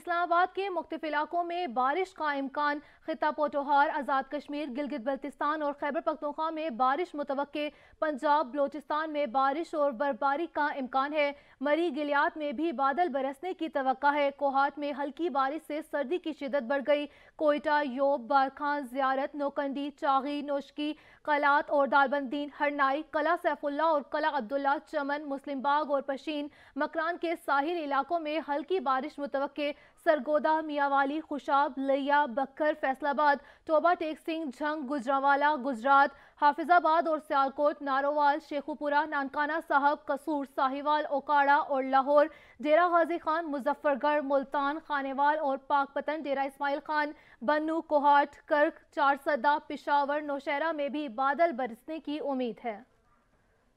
इस्लामाबाद के मुख्तफ इलाकों में बारिश का इम्कान खिता पोटोहार आज़ाद कश्मीर गिलगित बल्तिस्तान और खैबर पख्तनख्वा में बारिश मुतवक पंजाब बलोचिस्तान में बारिश और बर्फबारी का इम्कान है मरी गिलियात में भी बादल बरसने की तो है कोहाट में हल्की बारिश से सर्दी की शिदत बढ़ गई कोयटा योब बारखान जियारत नोकंडी चागी नोशकी कलात और दालबंदीन हरनाई कला सैफुल्ला और कला अब्दुल्ला चमन मुस्लिम बाग और पशीन मकरान के साहिल इलाकों में हल्की बारिश मुतवक सरगोदा मियावाली खुशाब लिया बकर फैसलाबाद टोबा टेक सिंह झंग गुजरावाला गुजरात हाफिजाबाद और सियालकोट नारोवाल शेखुपुरा नानकाना साहब कसूर साहिवाल ओकाड़ा और लाहौर डेरा गाजी खान मुजफ्फरगढ़ मुल्तान खानेवाल और पाकपतन डेरा इसमाइल खान बन्नू कोहाट कर्क चारसदा पिशावर नौशहरा में भी बादल बरसने की उम्मीद है